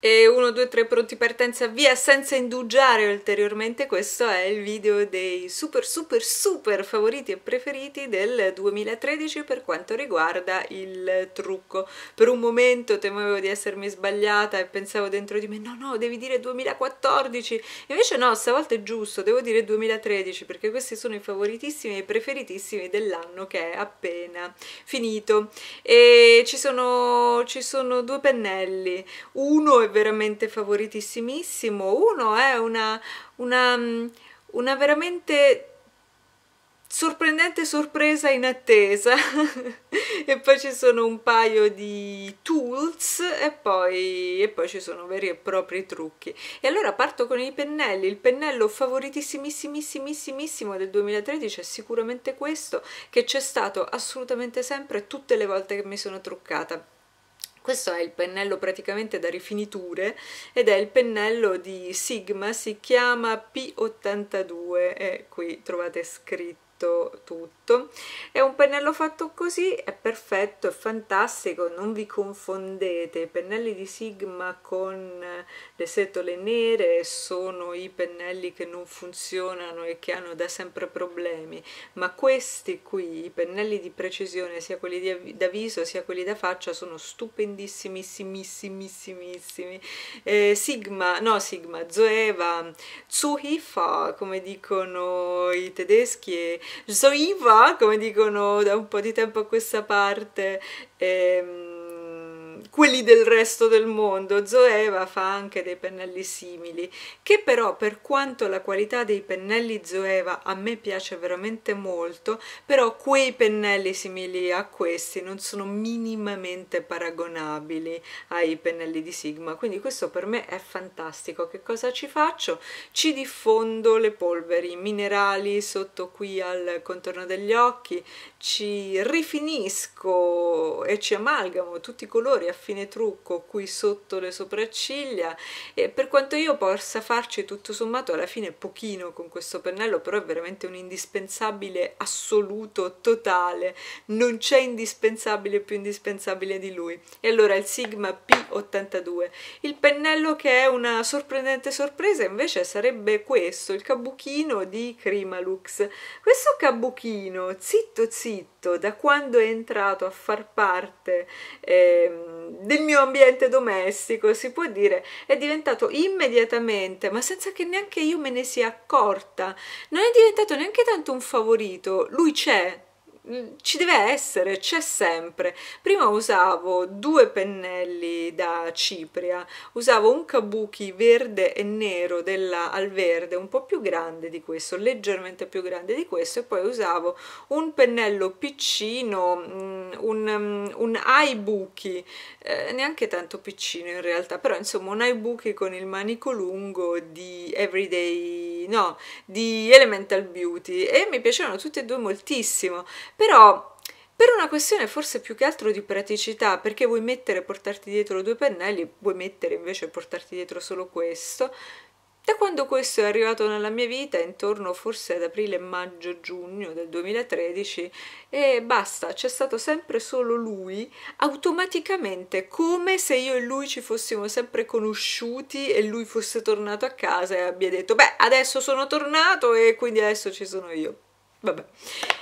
E 1, 2, 3 pronti partenza via senza indugiare ulteriormente questo è il video dei super super super favoriti e preferiti del 2013 per quanto riguarda il trucco per un momento temevo di essermi sbagliata e pensavo dentro di me no no devi dire 2014 invece no stavolta è giusto devo dire 2013 perché questi sono i favoritissimi e i preferitissimi dell'anno che è appena finito e ci sono, ci sono due pennelli uno è veramente favoritissimissimo, uno è una, una, una veramente sorprendente sorpresa in attesa e poi ci sono un paio di tools e poi, e poi, ci sono veri e propri trucchi e allora parto con i pennelli il pennello favoritissimissimissimo del 2013 è sicuramente questo che c'è stato assolutamente sempre tutte le volte che mi sono truccata questo è il pennello praticamente da rifiniture ed è il pennello di Sigma, si chiama P82 e qui trovate scritto fatto tutto è un pennello fatto così è perfetto è fantastico non vi confondete i pennelli di sigma con le setole nere sono i pennelli che non funzionano e che hanno da sempre problemi ma questi qui i pennelli di precisione sia quelli da viso sia quelli da faccia sono stupendissimissimissimissimissimi eh, sigma no sigma zoeva zuhifa come dicono i tedeschi e sono Iva, come dicono da un po' di tempo a questa parte, ehm, quelli del resto del mondo. Zoeva fa anche dei pennelli simili, che però per quanto la qualità dei pennelli Zoeva a me piace veramente molto, però quei pennelli simili a questi non sono minimamente paragonabili ai pennelli di Sigma, quindi questo per me è fantastico. Che cosa ci faccio? Ci diffondo le polveri minerali sotto qui al contorno degli occhi, ci rifinisco e ci amalgamo tutti i colori a fine trucco qui sotto le sopracciglia e per quanto io possa farci tutto sommato alla fine pochino con questo pennello però è veramente un indispensabile assoluto, totale non c'è indispensabile più indispensabile di lui e allora il Sigma P82 il pennello che è una sorprendente sorpresa invece sarebbe questo, il cabuchino di Crimalux questo cabuchino, zitto zitto da quando è entrato a far parte eh, del mio ambiente domestico, si può dire, è diventato immediatamente, ma senza che neanche io me ne sia accorta, non è diventato neanche tanto un favorito, lui c'è, Mm, ci deve essere, c'è sempre. Prima usavo due pennelli da cipria, usavo un kabuki verde e nero della Alverde, un po' più grande di questo, leggermente più grande di questo, e poi usavo un pennello piccino, mm, un, mm, un aibuki, eh, neanche tanto piccino in realtà, però insomma un aibuki con il manico lungo di Everyday, no, di Elemental Beauty, e mi piacevano tutti e due moltissimo però per una questione forse più che altro di praticità, perché vuoi mettere e portarti dietro due pennelli, vuoi mettere invece e portarti dietro solo questo. Da quando questo è arrivato nella mia vita, intorno forse ad aprile, maggio, giugno del 2013, e basta, c'è stato sempre solo lui, automaticamente, come se io e lui ci fossimo sempre conosciuti e lui fosse tornato a casa e abbia detto, beh, adesso sono tornato e quindi adesso ci sono io. Vabbè.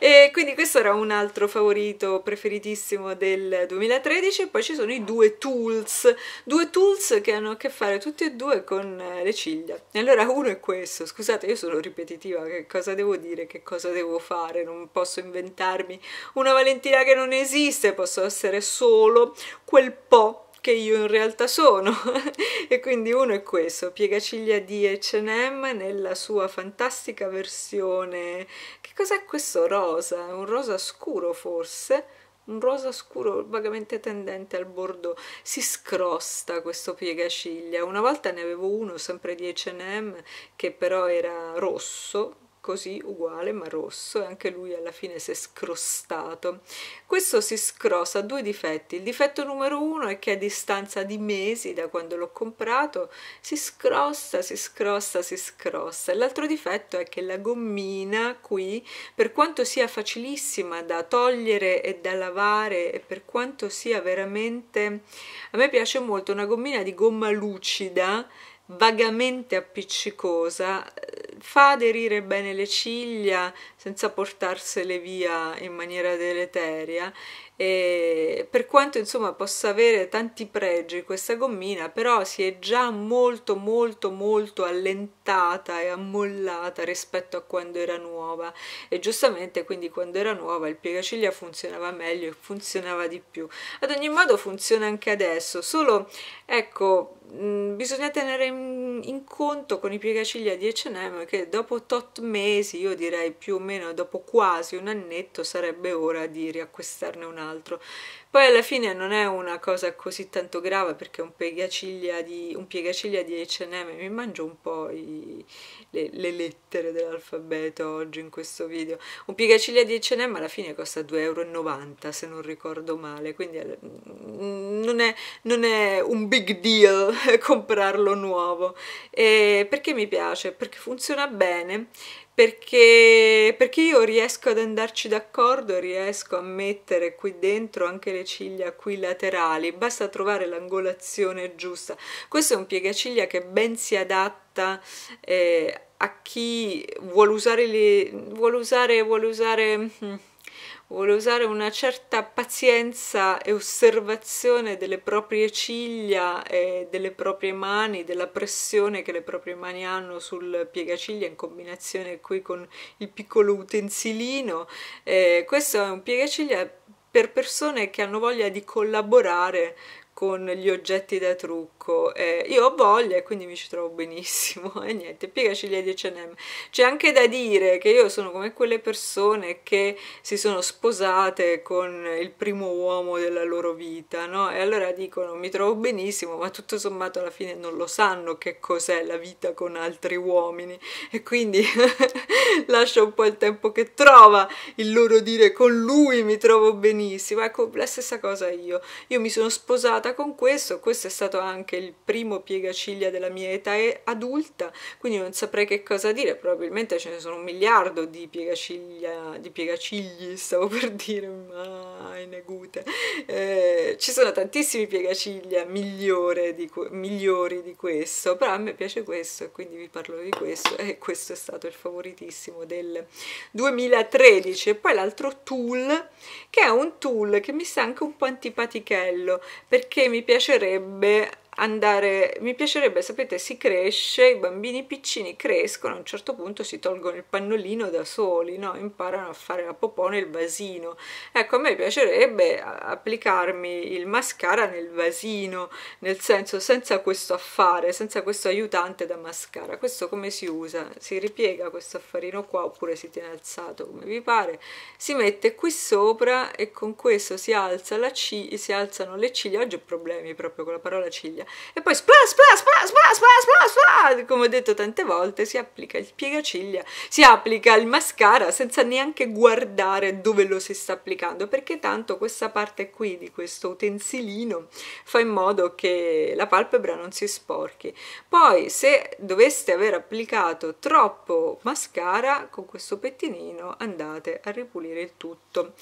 E quindi questo era un altro favorito preferitissimo del 2013 e poi ci sono i due tools, due tools che hanno a che fare tutti e due con eh, le ciglia. E allora uno è questo, scusate io sono ripetitiva, che cosa devo dire, che cosa devo fare, non posso inventarmi una Valentina che non esiste, posso essere solo quel po' che io in realtà sono e quindi uno è questo piegaciglia di H&M nella sua fantastica versione che cos'è questo rosa? un rosa scuro forse? un rosa scuro vagamente tendente al bordo si scrosta questo piegaciglia una volta ne avevo uno sempre di H&M che però era rosso così uguale ma rosso e anche lui alla fine si è scrostato questo si scrossa ha due difetti il difetto numero uno è che a distanza di mesi da quando l'ho comprato si scrossa si scrossa si scrossa l'altro difetto è che la gommina qui per quanto sia facilissima da togliere e da lavare e per quanto sia veramente a me piace molto una gommina di gomma lucida vagamente appiccicosa fa aderire bene le ciglia senza portarsele via in maniera deleteria e per quanto insomma possa avere tanti pregi questa gommina però si è già molto molto molto allentata e ammollata rispetto a quando era nuova e giustamente quindi quando era nuova il piegaciglia funzionava meglio e funzionava di più ad ogni modo funziona anche adesso solo ecco Mm, bisogna tenere in, in, conto con i piegaciglia di H&M che dopo tot mesi, io direi più o meno dopo quasi un annetto, sarebbe ora di riacquistarne un altro. Poi alla fine non è una cosa così tanto grave perché un piegaciglia di, un piegaciglia di H&M mi mangio un po' i, le, le, lettere dell'alfabeto oggi in questo video. Un piegaciglia di H&M alla fine costa 2,90 euro se non ricordo male, quindi mm, non è, non è un big deal comprarlo nuovo, e perché mi piace, perché funziona bene, perché, perché, io riesco ad andarci d'accordo, riesco a mettere qui dentro anche le ciglia qui laterali, basta trovare l'angolazione giusta. Questo è un piegaciglia che ben si adatta eh, a chi vuole usare, le, vuole usare, vuole usare mm, vuole usare una certa pazienza e osservazione delle proprie ciglia e delle proprie mani, della pressione che le proprie mani hanno sul piegaciglia in combinazione qui con il piccolo utensilino. Eh, questo è un piegaciglia per persone che hanno voglia di collaborare con gli oggetti da trucco. Eh, io ho voglia e quindi mi ci trovo benissimo. E eh, niente, piegaciglia di H&M. C'è anche da dire che io sono come quelle persone che si sono sposate con il primo uomo della loro vita, no? E allora dicono mi trovo benissimo, ma tutto sommato alla fine non lo sanno che cos'è la vita con altri uomini. E quindi lascia un po' il tempo che trova il loro dire con lui mi trovo benissimo. Ecco, la stessa cosa io. Io mi sono sposata continuata con questo, questo è stato anche il primo piegaciglia della mia età adulta, quindi non saprei che cosa dire, probabilmente ce ne sono un miliardo di piegaciglia, di piegacigli stavo per dire, ma inegute, eh, ci sono tantissimi piegaciglia migliori di, migliori di questo, però a me piace questo e quindi vi parlo di questo e questo è stato il favoritissimo del 2013 e poi l'altro tool che è un tool che mi sta anche un po' antipatichello perché che mi piacerebbe andare, mi piacerebbe, sapete, si cresce, i bambini piccini crescono, a un certo punto si tolgono il pannolino da soli, no? imparano a fare la popò nel vasino. Ecco, a me piacerebbe applicarmi il mascara nel vasino, nel senso senza questo affare, senza questo aiutante da mascara. Questo come si usa? Si ripiega questo affarino qua oppure si tiene alzato come vi pare, si mette qui sopra e con questo si alza la ciglia, si alzano le ciglia, oggi ho problemi proprio con la parola ciglia, e poi spla spla spla spla spla spla spla come ho detto tante volte si applica il piegaciglia si applica il mascara senza neanche guardare dove lo si sta applicando perché tanto questa parte qui di questo utensilino fa in modo che la palpebra non si sporchi poi se doveste aver applicato troppo mascara con questo pettinino andate a ripulire il tutto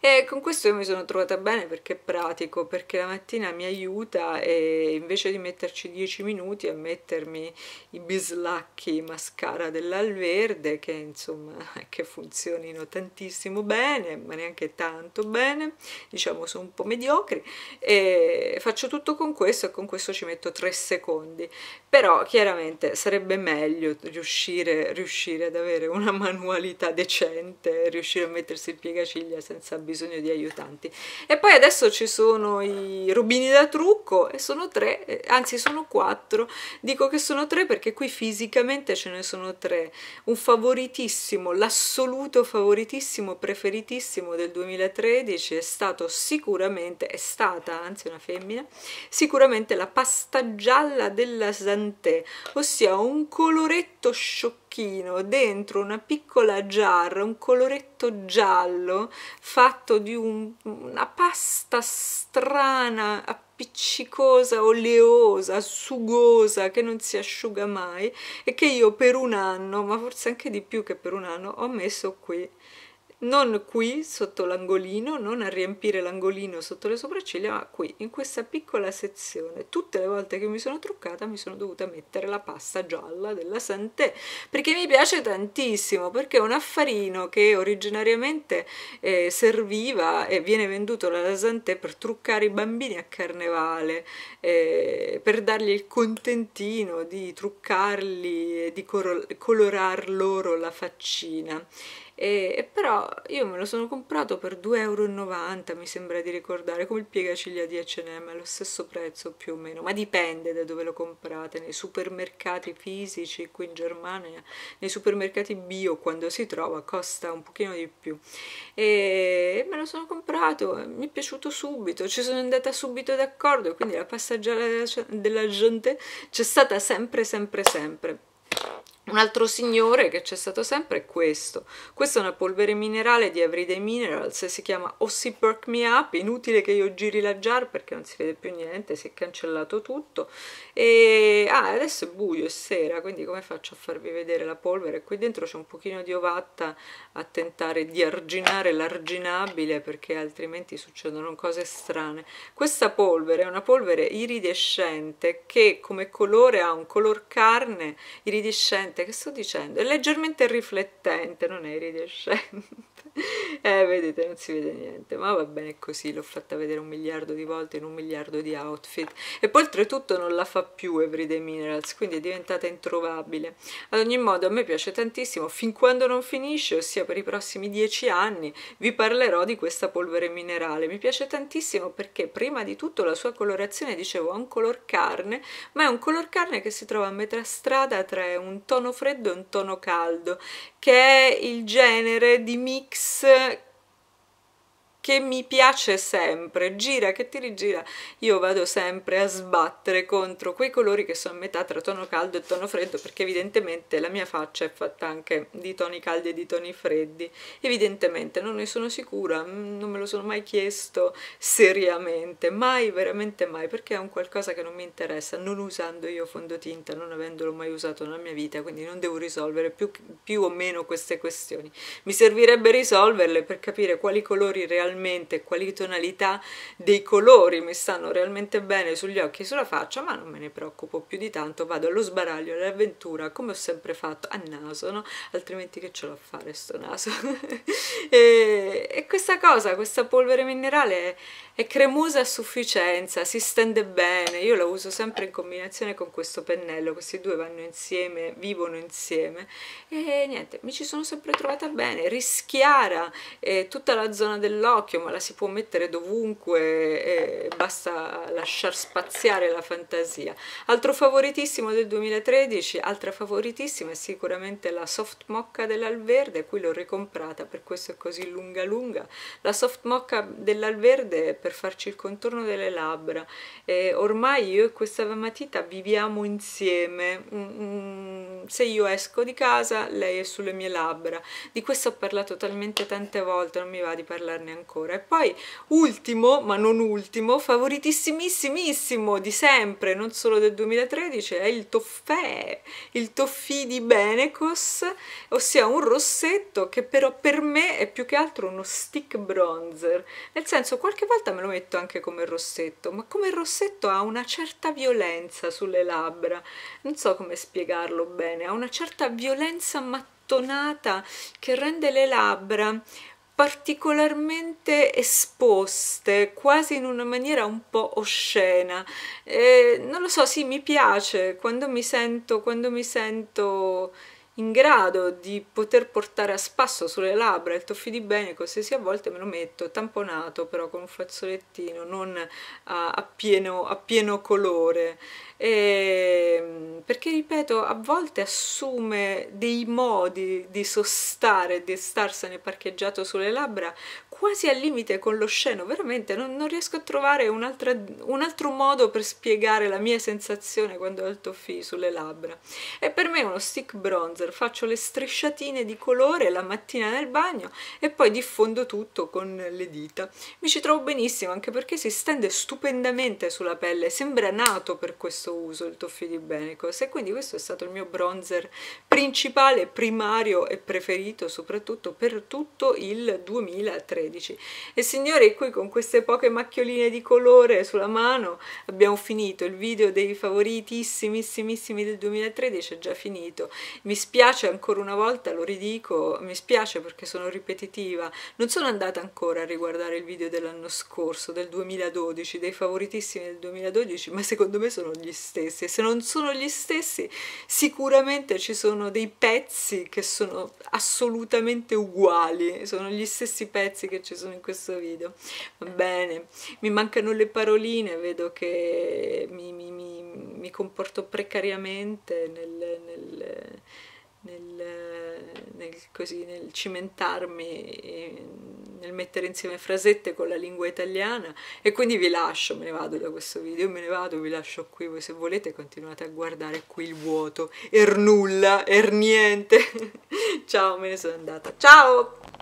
e con questo io mi sono trovata bene perché è pratico perché la mattina mi aiuta e invece invece di metterci 10 minuti a mettermi i bislacchi mascara dell'Alverde che insomma che funzionino tantissimo bene ma neanche tanto bene diciamo sono un po' mediocri e faccio tutto con questo e con questo ci metto 3 secondi però chiaramente sarebbe meglio riuscire, riuscire ad avere una manualità decente riuscire a mettersi il piegaciglia senza bisogno di aiutanti e poi adesso ci sono i rubini da trucco e sono tre eh, anzi sono quattro, dico che sono tre perché qui fisicamente ce ne sono tre, un favoritissimo, l'assoluto favoritissimo, preferitissimo del 2013 è stato sicuramente, è stata anzi una femmina, sicuramente la pasta gialla della Santé, ossia un coloretto scioccato dentro una piccola jarra, un coloretto giallo fatto di un, una pasta strana appiccicosa, oleosa, sugosa che non si asciuga mai e che io per un anno, ma forse anche di più che per un anno, ho messo qui non qui sotto l'angolino, non a riempire l'angolino sotto le sopracciglia, ma qui, in questa piccola sezione. Tutte le volte che mi sono truccata mi sono dovuta mettere la pasta gialla della Santé, perché mi piace tantissimo, perché è un affarino che originariamente eh, serviva e viene venduto dalla Santé per truccare i bambini a carnevale, eh, per dargli il contentino di truccarli e di colorar loro la faccina e, però io me lo sono comprato per 2,90 euro mi sembra di ricordare come il piegaciglia di H&M è lo stesso prezzo più o meno ma dipende da dove lo comprate nei supermercati fisici qui in Germania nei supermercati bio quando si trova costa un pochino di più e me lo sono comprato mi è piaciuto subito ci sono andata subito d'accordo quindi la passaggiata della gente c'è stata sempre sempre sempre un altro signore che c'è stato sempre è questo. Questa è una polvere minerale di Everyday Minerals, si chiama Ossi Perk Me Up, inutile che io giri la jar perché non si vede più niente, si è cancellato tutto. E ah, adesso è buio, è sera, quindi come faccio a farvi vedere la polvere? Qui dentro c'è un pochino di ovatta a tentare di arginare l'arginabile perché altrimenti succedono cose strane. Questa polvere è una polvere iridescente che come colore ha un color carne iridescente riflettente, che sto dicendo? È leggermente riflettente, non è iridescente. eh, vedete, non si vede niente, ma va bene così, l'ho fatta vedere un miliardo di volte in un miliardo di outfit. E poi oltretutto non la fa più Everyday Minerals, quindi è diventata introvabile. Ad ogni modo, a me piace tantissimo, fin quando non finisce, ossia per i prossimi dieci anni, vi parlerò di questa polvere minerale. Mi piace tantissimo perché prima di tutto la sua colorazione, dicevo, ha un color carne, ma è un color carne che si trova a metà strada tra un tono tono freddo e un tono caldo, che è il genere di mix che mi piace sempre, gira che ti rigira, io vado sempre a sbattere contro quei colori che sono a metà tra tono caldo e tono freddo perché evidentemente la mia faccia è fatta anche di toni caldi e di toni freddi, evidentemente non ne sono sicura, mm, non me lo sono mai chiesto seriamente, mai, veramente mai, perché è un qualcosa che non mi interessa, non usando io fondotinta, non avendolo mai usato nella mia vita, quindi non devo risolvere più, più o meno queste questioni. Mi servirebbe risolverle per capire quali colori realmente realmente quali tonalità dei colori mi stanno realmente bene sugli occhi e sulla faccia ma non me ne preoccupo più di tanto vado allo sbaraglio all'avventura come ho sempre fatto a naso no? altrimenti che ce l'ho a fare sto naso e, e, questa cosa questa polvere minerale è, è cremosa a sufficienza si stende bene io la uso sempre in combinazione con questo pennello questi due vanno insieme vivono insieme e niente mi ci sono sempre trovata bene rischiara eh, tutta la zona dell'occhio Pinocchio, ma la si può mettere dovunque, basta lasciar spaziare la fantasia. Altro favoritissimo del 2013, altra favoritissima è sicuramente la soft mocca dell'Alverde, qui l'ho ricomprata, per questo è così lunga lunga. La soft mocca dell'Alverde è per farci il contorno delle labbra. Eh, ormai io e questa matita viviamo insieme. Mm, mm, se io esco di casa, lei è sulle mie labbra. Di questo ho parlato talmente tante volte, non mi va di parlarne ancora ancora. E poi ultimo, ma non ultimo, favoritissimissimo di sempre, non solo del 2013, è il Toffè, il Toffì di Benecos, ossia un rossetto che però per me è più che altro uno stick bronzer, nel senso qualche volta me lo metto anche come rossetto, ma come rossetto ha una certa violenza sulle labbra, non so come spiegarlo bene, ha una certa violenza mattonata che rende le labbra particolarmente esposte, quasi in una maniera un po' oscena. Eh, non lo so, sì, mi piace quando mi sento, quando mi sento in grado di poter portare a spasso sulle labbra il toffi di Beneco se a volte me lo metto tamponato però con un fazzolettino non a, a, pieno, a pieno, colore e, ehm, perché ripeto a volte assume dei modi di sostare di starsene parcheggiato sulle labbra quasi al limite con lo sceno, veramente non, non, riesco a trovare un, altra, un altro modo per spiegare la mia sensazione quando ho il toffee sulle labbra. E per me è uno stick bronzer, faccio le strisciatine di colore la mattina nel bagno e poi diffondo tutto con le dita. Mi ci trovo benissimo anche perché si stende stupendamente sulla pelle, sembra nato per questo uso il toffee di Benecos e quindi questo è stato il mio bronzer principale, primario e preferito soprattutto per tutto il 2013. 13 e signori qui con queste poche macchioline di colore sulla mano abbiamo finito il video dei favoritissimissimissimi del 2013 è già finito mi spiace ancora una volta lo ridico mi spiace perché sono ripetitiva non sono andata ancora a riguardare il video dell'anno scorso del 2012 dei favoritissimi del 2012 ma secondo me sono gli stessi se non sono gli stessi sicuramente ci sono dei pezzi che sono assolutamente uguali sono gli stessi pezzi che che ci sono in questo video. Va bene, mi mancano le paroline, vedo che mi, mi, mi, mi comporto precariamente nel, nel, nel, nel, così, nel cimentarmi eh, nel mettere insieme frasette con la lingua italiana e quindi vi lascio, me ne vado da questo video, me ne vado, vi lascio qui, voi se volete continuate a guardare qui il vuoto, er nulla, er niente, ciao, me ne sono andata, ciao!